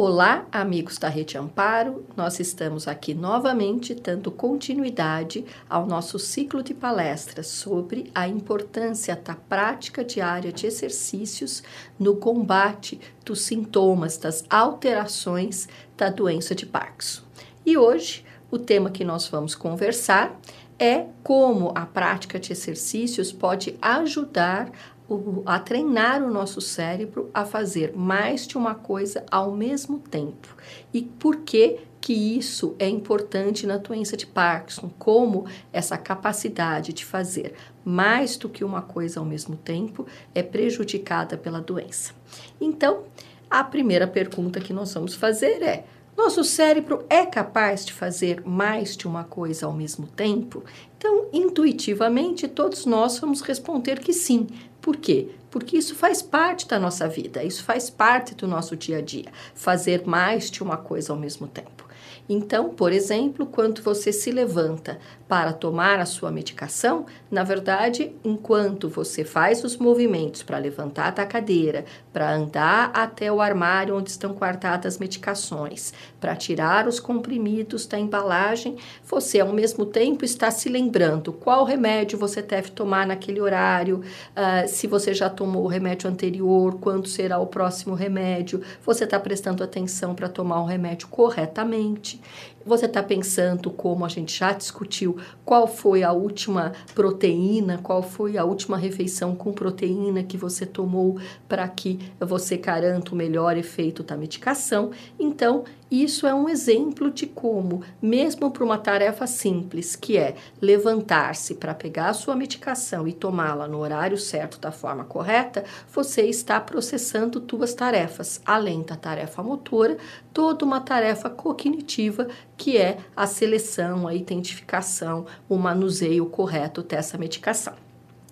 Olá, amigos da Rede Amparo. Nós estamos aqui novamente dando continuidade ao nosso ciclo de palestras sobre a importância da prática diária de exercícios no combate dos sintomas das alterações da doença de Parkinson. E hoje, o tema que nós vamos conversar é como a prática de exercícios pode ajudar o, a treinar o nosso cérebro a fazer mais de uma coisa ao mesmo tempo. E por que que isso é importante na doença de Parkinson, como essa capacidade de fazer mais do que uma coisa ao mesmo tempo é prejudicada pela doença. Então, a primeira pergunta que nós vamos fazer é: nosso cérebro é capaz de fazer mais de uma coisa ao mesmo tempo? Então, intuitivamente, todos nós vamos responder que sim, por quê? Porque isso faz parte da nossa vida, isso faz parte do nosso dia a dia, fazer mais de uma coisa ao mesmo tempo. Então, por exemplo, quando você se levanta para tomar a sua medicação, na verdade, enquanto você faz os movimentos para levantar da cadeira, para andar até o armário onde estão guardadas as medicações, para tirar os comprimidos da embalagem, você ao mesmo tempo está se lembrando qual remédio você deve tomar naquele horário, uh, se você já tomou o remédio anterior, quando será o próximo remédio, você está prestando atenção para tomar o remédio corretamente. Você está pensando, como a gente já discutiu, qual foi a última proteína, qual foi a última refeição com proteína que você tomou para que você garanta o melhor efeito da medicação. Então, isso é um exemplo de como, mesmo para uma tarefa simples, que é levantar-se para pegar a sua medicação e tomá-la no horário certo, da forma correta, você está processando duas tarefas, além da tarefa motora, toda uma tarefa cognitiva que é a seleção, a identificação, o manuseio correto dessa medicação.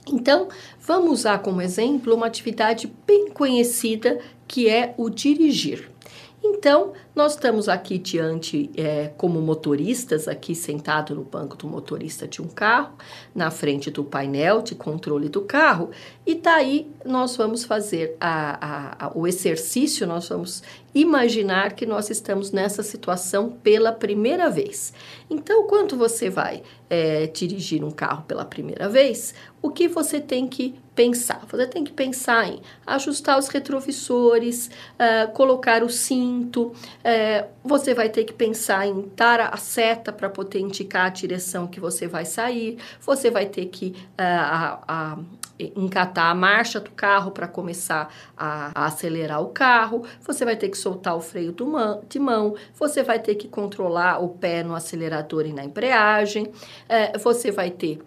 Então, vamos usar como exemplo uma atividade bem conhecida que é o dirigir. Então, nós estamos aqui diante, é, como motoristas, aqui sentado no banco do motorista de um carro, na frente do painel de controle do carro, e daí tá nós vamos fazer a, a, a, o exercício, nós vamos imaginar que nós estamos nessa situação pela primeira vez. Então, quando você vai é, dirigir um carro pela primeira vez, o que você tem que pensar? Você tem que pensar em ajustar os retrovisores, uh, colocar o cinto, uh, você vai ter que pensar em dar a seta para poder indicar a direção que você vai sair, você vai ter que uh, a, a, encatar a marcha do carro para começar a, a, acelerar o carro, você vai ter que soltar o freio man, de mão, você vai ter que controlar o pé no acelerador e na embreagem, eh, você vai ter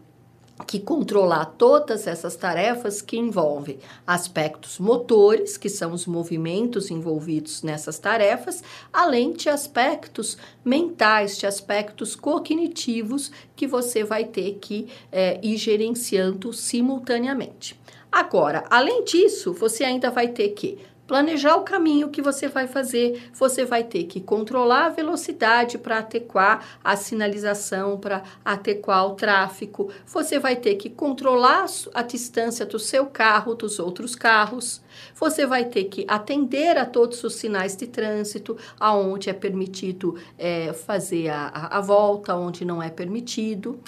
que controlar todas essas tarefas que envolvem aspectos motores, que são os movimentos envolvidos nessas tarefas, além de aspectos mentais, de aspectos cognitivos que você vai ter que é, ir gerenciando simultaneamente. Agora, além disso, você ainda vai ter que planejar o caminho que você vai fazer. Você vai ter que controlar a velocidade para adequar a sinalização, para adequar o tráfego. Você vai ter que controlar a distância do seu carro dos outros carros. Você vai ter que atender a todos os sinais de trânsito, aonde é permitido é, fazer a, a volta, onde não é permitido.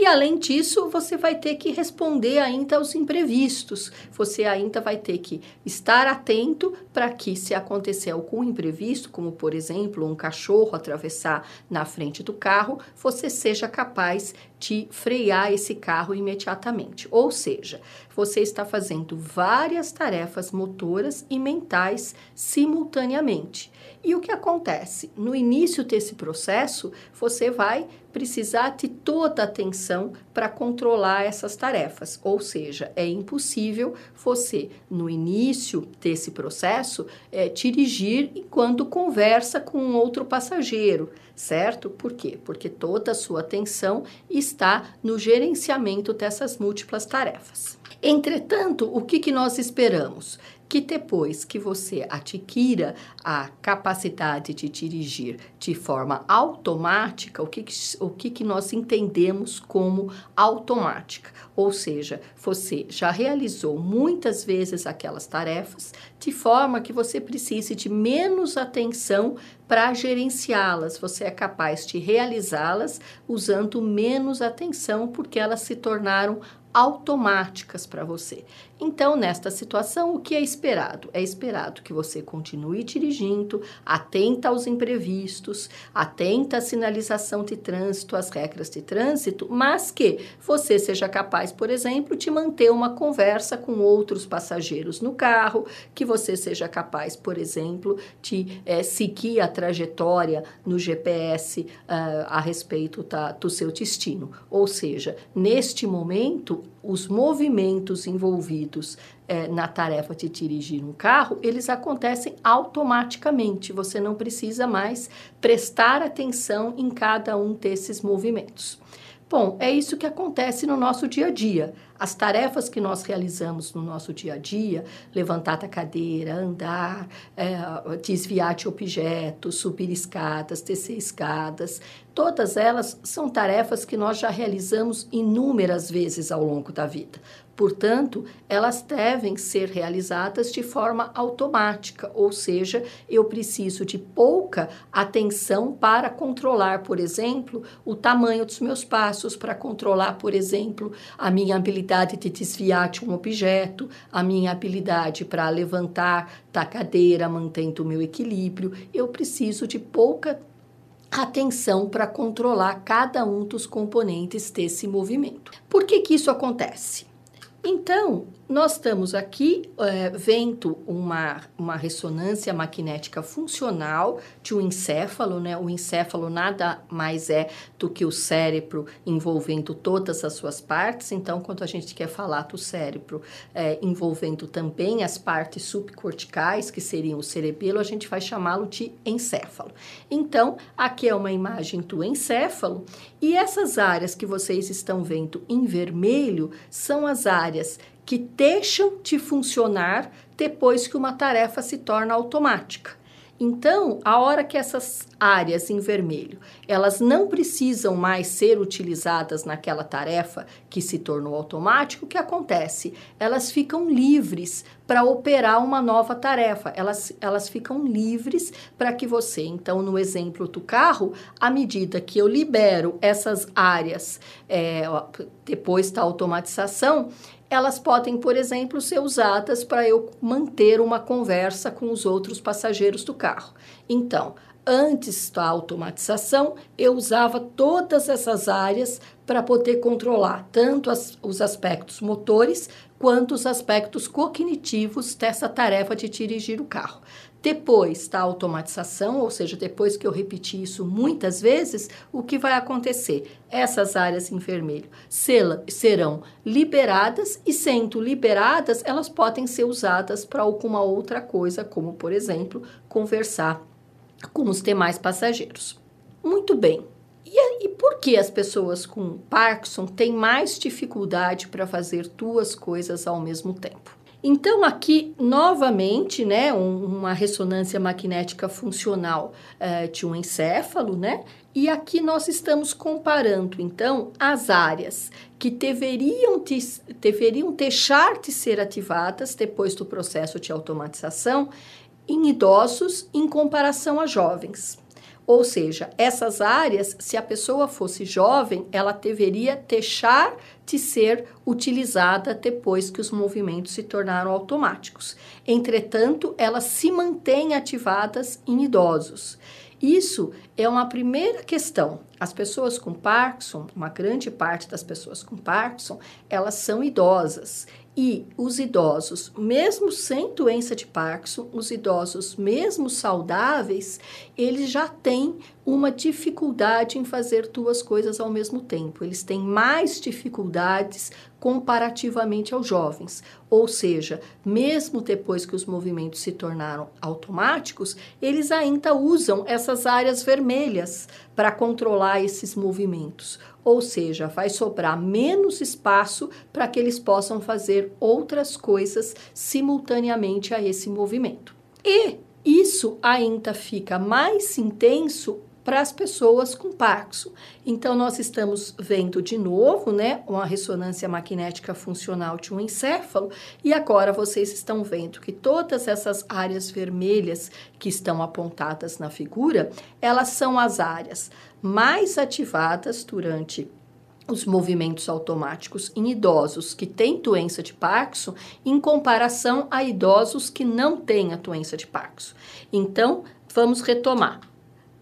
E além disso, você vai ter que responder ainda aos imprevistos. Você ainda vai ter que estar atento para que, se acontecer algum imprevisto, como por exemplo um cachorro atravessar na frente do carro, você seja capaz de frear esse carro imediatamente. Ou seja, você está fazendo várias tarefas motoras e mentais simultaneamente. E o que acontece? No início desse processo, você vai precisar de toda a atenção para controlar essas tarefas, ou seja, é impossível você, no início desse processo, é, dirigir enquanto conversa com um outro passageiro, certo? Por quê? Porque toda a sua atenção está no gerenciamento dessas múltiplas tarefas. Entretanto, o que, que nós esperamos? que depois que você adquira a capacidade de dirigir de forma automática, o que, o que, que nós entendemos como automática? Ou seja, você já realizou muitas vezes aquelas tarefas de forma que você precise de menos atenção para gerenciá-las. Você é capaz de realizá-las usando menos atenção porque elas se tornaram automáticas para você. Então, nesta situação, o que é esperado? É esperado que você continue dirigindo, atenta aos imprevistos, atenta à sinalização de trânsito, às regras de trânsito, mas que você seja capaz, por exemplo, de manter uma conversa com outros passageiros no carro, que você seja capaz, por exemplo, de é, seguir a trajetória no GPS uh, ah, a respeito tá, do seu destino. Ou seja, neste momento, os movimentos envolvidos é, na tarefa de dirigir um carro, eles acontecem automaticamente. Você não precisa mais prestar atenção em cada um desses movimentos. Bom, é isso que acontece no nosso dia a dia. As tarefas que nós realizamos no nosso dia a dia, levantar da cadeira, andar, é, desviar de objetos, subir escadas, descer escadas, todas elas são tarefas que nós já realizamos inúmeras vezes ao longo da vida. Portanto, elas devem ser realizadas de forma automática, ou seja, eu preciso de pouca atenção para controlar, por exemplo, o tamanho dos meus passos, para controlar, por exemplo, a minha habilidade de desviar de um objeto, a minha habilidade para levantar da cadeira, mantendo o meu equilíbrio. Eu preciso de pouca atenção para controlar cada um dos componentes desse movimento. Por que, que isso acontece? Então, nós estamos aqui é, vendo uma, uma ressonância magnética funcional de um encéfalo, né? O encéfalo nada mais é do que o cérebro envolvendo todas as suas partes. Então, quando a gente quer falar do cérebro é, envolvendo também as partes subcorticais, que seriam o cerebelo, a gente vai chamá-lo de encéfalo. Então, aqui é uma imagem do encéfalo e essas áreas que vocês estão vendo em vermelho são as áreas que deixam de funcionar depois que uma tarefa se torna automática. Então, a hora que essas áreas em vermelho, elas não precisam mais ser utilizadas naquela tarefa que se tornou automática, o que acontece? Elas ficam livres para operar uma nova tarefa. Elas, elas ficam livres para que você, então, no exemplo do carro, à medida que eu libero essas áreas é, depois da automatização, elas podem, por exemplo, ser usadas para eu manter uma conversa com os outros passageiros do carro. Então, antes da automatização, eu usava todas essas áreas para poder controlar tanto as, os aspectos motores quanto os aspectos cognitivos dessa tarefa de dirigir o carro. Depois da automatização, ou seja, depois que eu repetir isso muitas vezes, o que vai acontecer? Essas áreas em vermelho serão liberadas e, sendo liberadas, elas podem ser usadas para alguma outra coisa, como, por exemplo, conversar com os demais passageiros. Muito bem. E, e por que as pessoas com Parkinson têm mais dificuldade para fazer duas coisas ao mesmo tempo? Então, aqui, novamente, né, uma ressonância magnética funcional é, de um encéfalo, né? E aqui nós estamos comparando, então, as áreas que deveriam, te, deveriam deixar de ser ativadas depois do processo de automatização em idosos em comparação a jovens. Ou seja, essas áreas, se a pessoa fosse jovem, ela deveria deixar de ser utilizada depois que os movimentos se tornaram automáticos. Entretanto, elas se mantêm ativadas em idosos. Isso é uma primeira questão. As pessoas com Parkinson, uma grande parte das pessoas com Parkinson, elas são idosas. E os idosos, mesmo sem doença de Parkinson, os idosos, mesmo saudáveis, eles já têm uma dificuldade em fazer duas coisas ao mesmo tempo. Eles têm mais dificuldades comparativamente aos jovens. Ou seja, mesmo depois que os movimentos se tornaram automáticos, eles ainda usam essas áreas vermelhas para controlar esses movimentos. Ou seja, vai sobrar menos espaço para que eles possam fazer outras coisas simultaneamente a esse movimento. E isso ainda fica mais intenso para as pessoas com Parkinson. Então, nós estamos vendo de novo, né, uma ressonância magnética funcional de um encéfalo, e agora vocês estão vendo que todas essas áreas vermelhas que estão apontadas na figura, elas são as áreas mais ativadas durante os movimentos automáticos em idosos que têm doença de Parkinson em comparação a idosos que não têm a doença de Parkinson. Então, vamos retomar.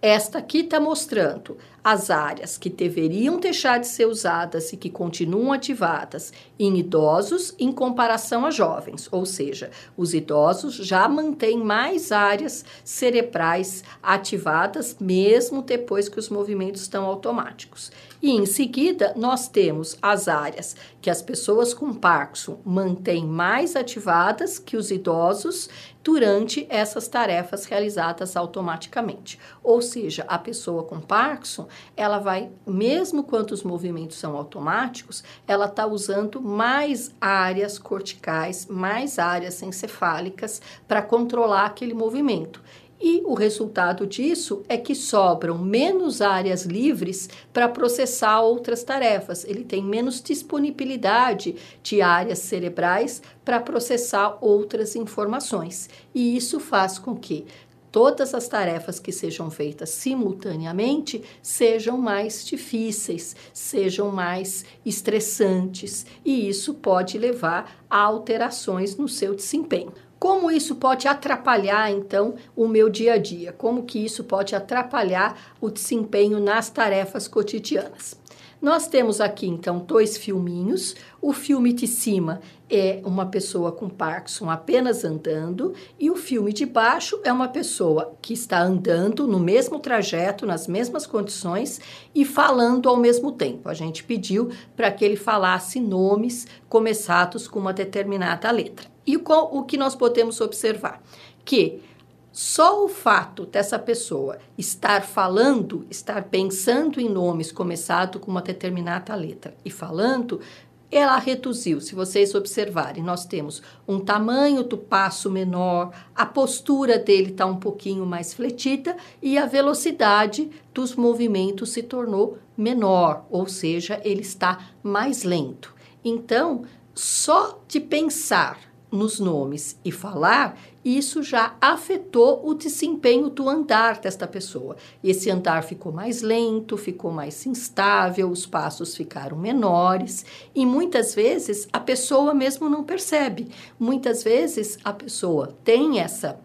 Esta aqui está mostrando as áreas que deveriam deixar de ser usadas e que continuam ativadas em idosos em comparação a jovens, ou seja, os idosos já mantêm mais áreas cerebrais ativadas mesmo depois que os movimentos estão automáticos. E em seguida, nós temos as áreas que as pessoas com Parkinson mantêm mais ativadas que os idosos durante essas tarefas realizadas automaticamente. Ou seja, a pessoa com Parkinson, ela vai, mesmo quando os movimentos são automáticos, ela está usando mais áreas corticais, mais áreas encefálicas para controlar aquele movimento. E o resultado disso é que sobram menos áreas livres para processar outras tarefas. Ele tem menos disponibilidade de áreas cerebrais para processar outras informações. E isso faz com que todas as tarefas que sejam feitas simultaneamente sejam mais difíceis, sejam mais estressantes, e isso pode levar a alterações no seu desempenho. Como isso pode atrapalhar, então, o meu dia a dia? Como que isso pode atrapalhar o desempenho nas tarefas cotidianas? Nós temos aqui então dois filminhos. O filme de cima é uma pessoa com Parkinson apenas andando, e o filme de baixo é uma pessoa que está andando no mesmo trajeto, nas mesmas condições e falando ao mesmo tempo. A gente pediu para que ele falasse nomes começados com uma determinada letra. E qual, o que nós podemos observar? Que só o fato dessa pessoa estar falando, estar pensando em nomes começado com uma determinada letra e falando, ela reduziu. Se vocês observarem, nós temos um tamanho do passo menor, a postura dele está um pouquinho mais fletida e a velocidade dos movimentos se tornou menor, ou seja, ele está mais lento. Então, só de pensar nos nomes e falar, isso já afetou o desempenho do andar desta pessoa. Esse andar ficou mais lento, ficou mais instável, os passos ficaram menores e muitas vezes a pessoa mesmo não percebe. Muitas vezes a pessoa tem essa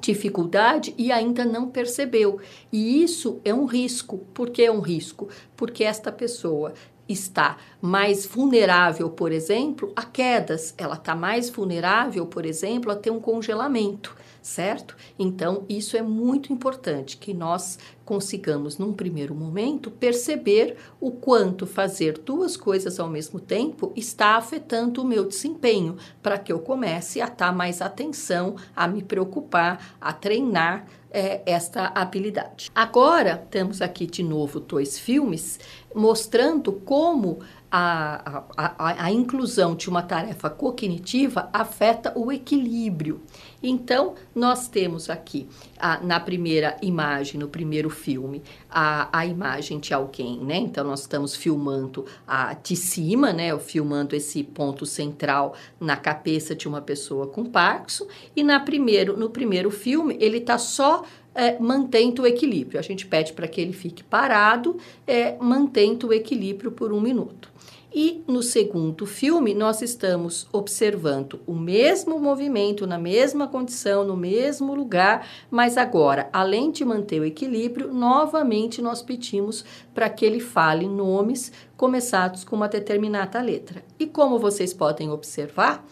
dificuldade e ainda não percebeu. E isso é um risco. Por que é um risco? Porque esta pessoa está mais vulnerável, por exemplo, a quedas, ela está mais vulnerável, por exemplo, a ter um congelamento certo? Então, isso é muito importante que nós consigamos, num primeiro momento, perceber o quanto fazer duas coisas ao mesmo tempo está afetando o meu desempenho, para que eu comece a dar mais atenção, a me preocupar, a treinar é, esta habilidade. Agora, temos aqui de novo dois filmes mostrando como a, a, a, inclusão de uma tarefa cognitiva afeta o equilíbrio. Então, nós temos aqui, a, na primeira imagem, no primeiro filme, a, a imagem de alguém, né? Então, nós estamos filmando a, de cima, né? Filmando esse ponto central na cabeça de uma pessoa com Parkinson. E na primeiro, no primeiro filme, ele está só é, mantendo o equilíbrio. A gente pede para que ele fique parado, é, mantendo o equilíbrio por um minuto. E no segundo filme, nós estamos observando o mesmo movimento, na mesma condição, no mesmo lugar, mas agora, além de manter o equilíbrio, novamente nós pedimos para que ele fale nomes começados com uma determinada letra. E como vocês podem observar,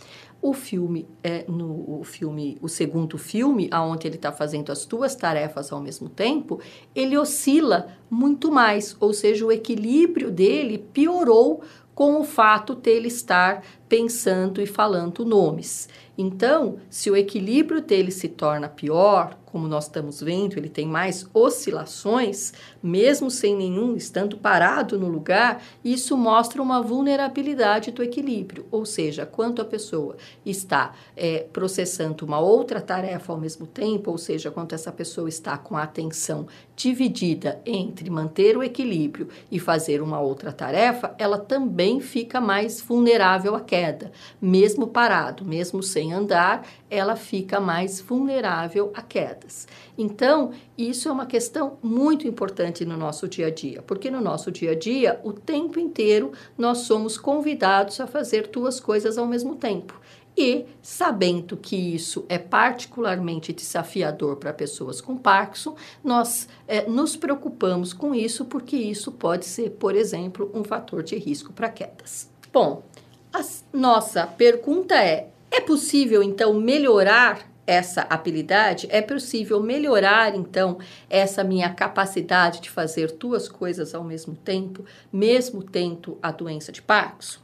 o filme é no o filme, o segundo filme, aonde ele está fazendo as duas tarefas ao mesmo tempo, ele oscila muito mais, ou seja, o equilíbrio dele piorou com o fato dele estar pensando e falando nomes. Então, se o equilíbrio dele se torna pior, como nós estamos vendo, ele tem mais oscilações, mesmo sem nenhum, estando parado no lugar, isso mostra uma vulnerabilidade do equilíbrio. Ou seja, quando a pessoa está é, processando uma outra tarefa ao mesmo tempo, ou seja, quando essa pessoa está com a atenção dividida entre manter o equilíbrio e fazer uma outra tarefa, ela também fica mais vulnerável à queda. Mesmo parado, mesmo sem andar, ela fica mais vulnerável a quedas. Então, isso é uma questão muito importante importante no nosso dia a dia, porque no nosso dia a dia, o tempo inteiro, nós somos convidados a fazer duas coisas ao mesmo tempo. E, sabendo que isso é particularmente desafiador para pessoas com Parkinson, nós é, nos preocupamos com isso, porque isso pode ser, por exemplo, um fator de risco para quedas. Bom, a nossa pergunta é: é possível então melhorar essa habilidade, é possível melhorar então essa minha capacidade de fazer duas coisas ao mesmo tempo, mesmo tendo a doença de Parkinson?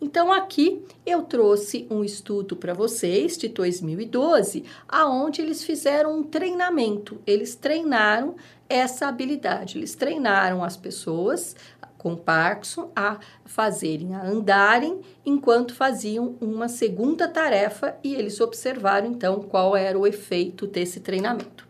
Então aqui eu trouxe um estudo para vocês de 2012, aonde eles fizeram um treinamento. Eles treinaram essa habilidade, eles treinaram as pessoas com Parkinson a fazerem, a andarem, enquanto faziam uma segunda tarefa e eles observaram então qual era o efeito desse treinamento.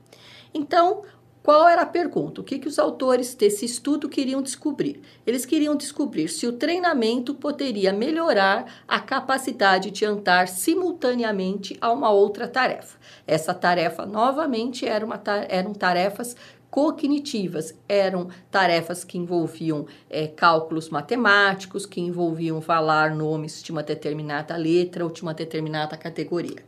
Então, qual era a pergunta? O que, que os autores desse estudo queriam descobrir? Eles queriam descobrir se o treinamento poderia melhorar a capacidade de andar simultaneamente a uma outra tarefa. Essa tarefa, novamente, eram, uma, eram tarefas cognitivas. Eram tarefas que envolviam é, cálculos matemáticos, que envolviam falar nomes de uma determinada letra ou de uma determinada categoria.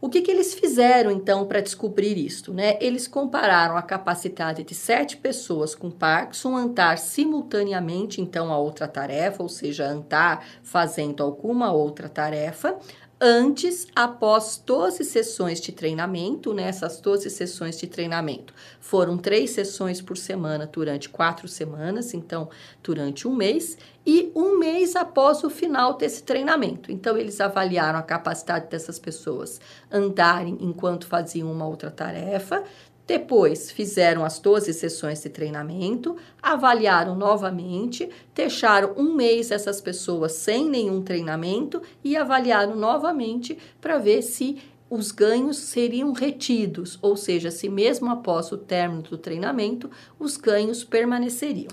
O que, que eles fizeram então para descobrir isto? Né? Eles compararam a capacidade de sete pessoas com Parkinson antar simultaneamente então a outra tarefa, ou seja, antar fazendo alguma outra tarefa, antes, após 12 sessões de treinamento, né? Essas 12 sessões de treinamento foram três sessões por semana durante quatro semanas, então durante um mês, e um mês após o final desse treinamento. Então, eles avaliaram a capacidade dessas pessoas andarem enquanto faziam uma outra tarefa, depois fizeram as 12 sessões de treinamento, avaliaram novamente, deixaram um mês essas pessoas sem nenhum treinamento e avaliaram novamente para ver se os ganhos seriam retidos, ou seja, se mesmo após o término do treinamento, os ganhos permaneceriam.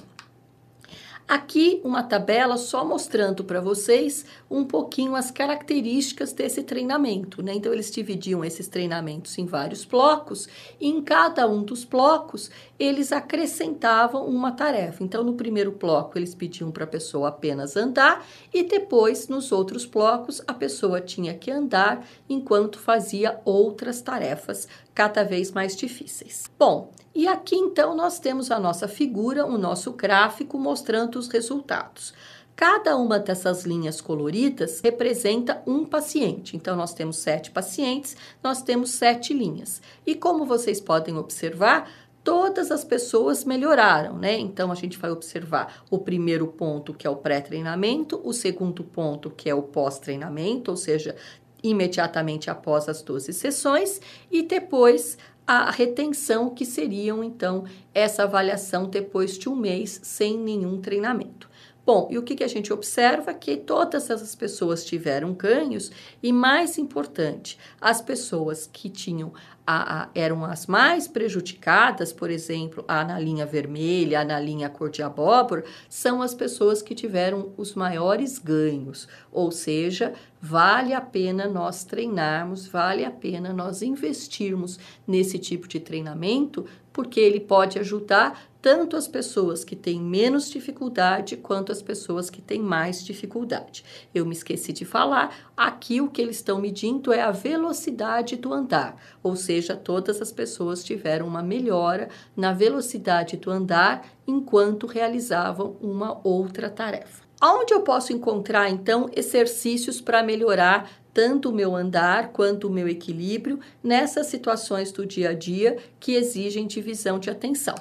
Aqui uma tabela só mostrando para vocês um pouquinho as características desse treinamento, né? Então eles dividiam esses treinamentos em vários blocos e em cada um dos blocos eles acrescentavam uma tarefa. Então, no primeiro bloco, eles pediam para a pessoa apenas andar, e depois, nos outros blocos, a pessoa tinha que andar enquanto fazia outras tarefas cada vez mais difíceis. Bom, e aqui então nós temos a nossa figura, o nosso gráfico mostrando os resultados. Cada uma dessas linhas coloridas representa um paciente. Então, nós temos sete pacientes, nós temos sete linhas. E como vocês podem observar, todas as pessoas melhoraram, né? Então a gente vai observar o primeiro ponto que é o pré-treinamento, o segundo ponto que é o pós-treinamento, ou seja, imediatamente após as 12 sessões e depois a retenção que seriam então essa avaliação depois de um mês sem nenhum treinamento. Bom, e o que, que a gente observa? Que todas essas pessoas tiveram ganhos, e mais importante, as pessoas que tinham a, a, eram as mais prejudicadas, por exemplo, a na linha vermelha, a na linha cor de abóbora, são as pessoas que tiveram os maiores ganhos. Ou seja, vale a pena nós treinarmos, vale a pena nós investirmos nesse tipo de treinamento, porque ele pode ajudar tanto as pessoas que têm menos dificuldade quanto as pessoas que têm mais dificuldade. Eu me esqueci de falar, aqui o que eles estão medindo é a velocidade do andar, ou seja, todas as pessoas tiveram uma melhora na velocidade do andar enquanto realizavam uma outra tarefa. Onde eu posso encontrar então exercícios para melhorar tanto o meu andar quanto o meu equilíbrio nessas situações do dia a dia que exigem divisão de atenção?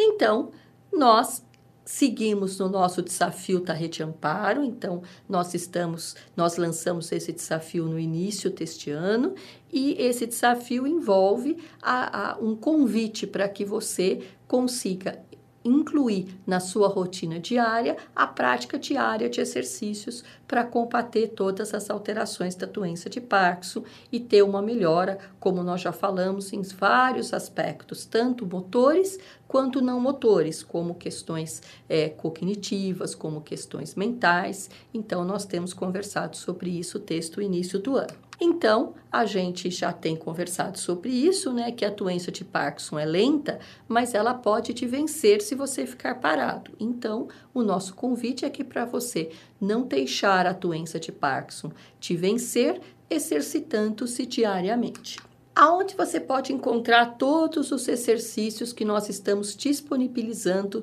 Então, nós seguimos no nosso desafio Tarrete Amparo, então nós estamos, nós lançamos esse desafio no início deste ano e esse desafio envolve a, a, um convite para que você consiga incluir na sua rotina diária a prática diária de exercícios para combater todas as alterações da doença de Parkinson e ter uma melhora, como nós já falamos, em vários aspectos, tanto motores quanto não motores, como questões é, cognitivas, como questões mentais. Então, nós temos conversado sobre isso, texto, início do ano. Então, a gente já tem conversado sobre isso, né? Que a doença de Parkinson é lenta, mas ela pode te vencer se você ficar parado. Então, o nosso convite é que para você não deixar a doença de Parkinson te vencer, exercitando-se diariamente. Aonde você pode encontrar todos os exercícios que nós estamos disponibilizando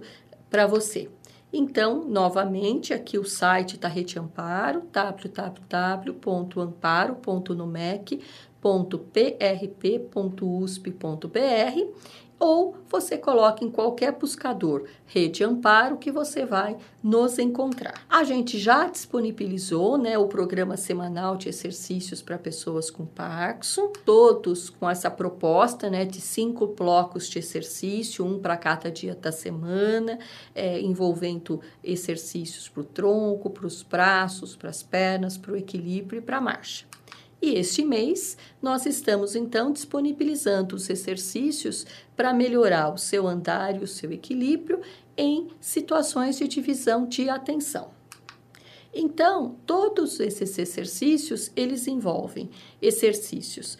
para você? Então, novamente, aqui o site da tá Rede Amparo, www.amparo.numec.prp.usp.br ou você coloca em qualquer buscador Rede Amparo que você vai nos encontrar. A gente já disponibilizou né, o programa semanal de exercícios para pessoas com Parkinson, todos com essa proposta né, de cinco blocos de exercício, um para cada dia da semana, é, envolvendo exercícios para o tronco, para os braços, para as pernas, para o equilíbrio e para a marcha. E este mês nós estamos então disponibilizando os exercícios para melhorar o seu andar e o seu equilíbrio em situações de divisão de atenção. Então, todos esses exercícios, eles envolvem exercícios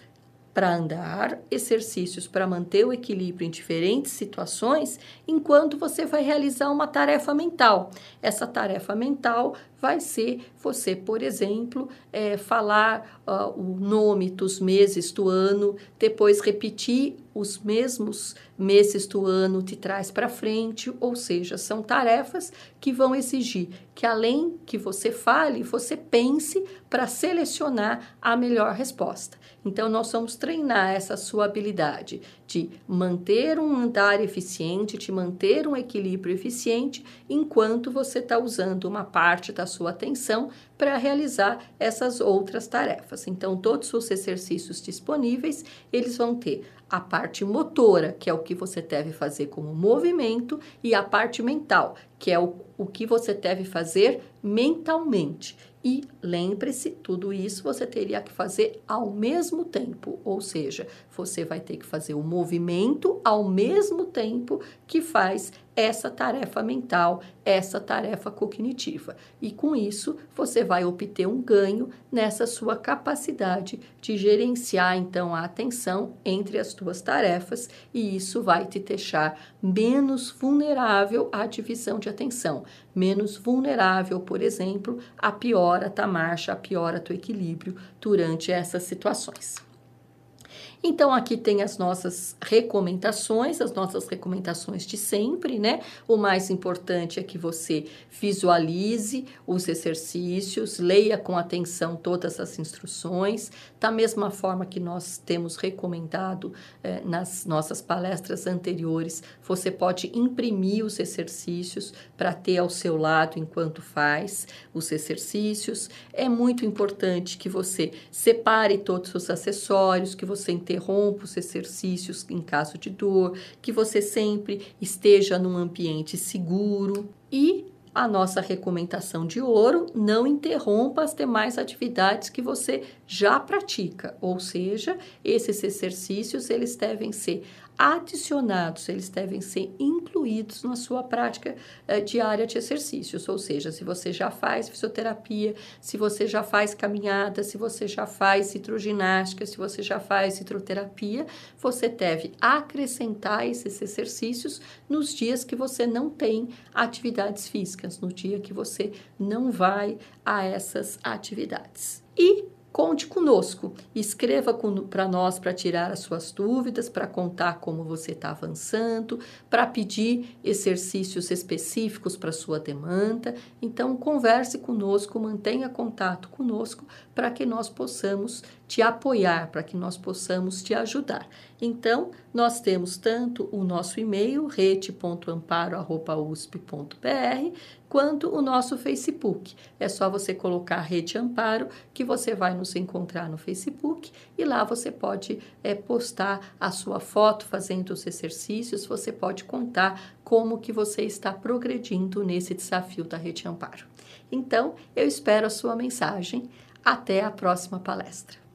para andar, exercícios para manter o equilíbrio em diferentes situações, enquanto você vai realizar uma tarefa mental. Essa tarefa mental vai ser você, por exemplo, é, falar uh, o nome dos meses do ano, depois repetir os mesmos meses do ano de trás para frente, ou seja, são tarefas que vão exigir que além que você fale, você pense para selecionar a melhor resposta. Então nós vamos treinar essa sua habilidade de manter um andar eficiente, de manter um equilíbrio eficiente, enquanto você está usando uma parte da sua atenção para realizar essas outras tarefas. Então, todos os exercícios disponíveis, eles vão ter a parte motora, que é o que você deve fazer como movimento, e a parte mental, que é o, o que você deve fazer mentalmente. E lembre-se, tudo isso você teria que fazer ao mesmo tempo, ou seja, você vai ter que fazer o um movimento ao mesmo tempo que faz essa tarefa mental, essa tarefa cognitiva. E com isso, você vai obter um ganho nessa sua capacidade de gerenciar então a atenção entre as suas tarefas, e isso vai te deixar menos vulnerável à divisão de atenção, menos vulnerável, por exemplo, a piora a tua marcha, a piora teu equilíbrio durante essas situações. Então, aqui tem as nossas recomendações, as nossas recomendações de sempre, né? O mais importante é que você visualize os exercícios, leia com atenção todas as instruções, da mesma forma que nós temos recomendado eh, nas nossas palestras anteriores, você pode imprimir os exercícios para ter ao seu lado enquanto faz os exercícios. É muito importante que você separe todos os acessórios, que você interrompa os exercícios em caso de dor, que você sempre esteja num ambiente seguro e a nossa recomendação de ouro, não interrompa as demais atividades que você já pratica, ou seja, esses exercícios eles devem ser adicionados, eles devem ser incluídos na sua prática eh, diária de exercícios, ou seja, se você já faz fisioterapia, se você já faz caminhada, se você já faz hidroginástica, se você já faz hidroterapia, você deve acrescentar esses exercícios nos dias que você não tem atividades físicas, no dia que você não vai a essas atividades. E Conte conosco, escreva para nós para tirar as suas dúvidas, para contar como você está avançando, para pedir exercícios específicos para sua demanda. Então, converse conosco, mantenha contato conosco para que nós possamos te apoiar, para que nós possamos te ajudar. Então, nós temos tanto o nosso e-mail, rede.amparo.usp.br, quanto o nosso Facebook. É só você colocar Rede Amparo, que você vai nos encontrar no Facebook e lá você pode é, postar a sua foto fazendo os exercícios, você pode contar como que você está progredindo nesse desafio da Rede Amparo. Então, eu espero a sua mensagem. Até a próxima palestra.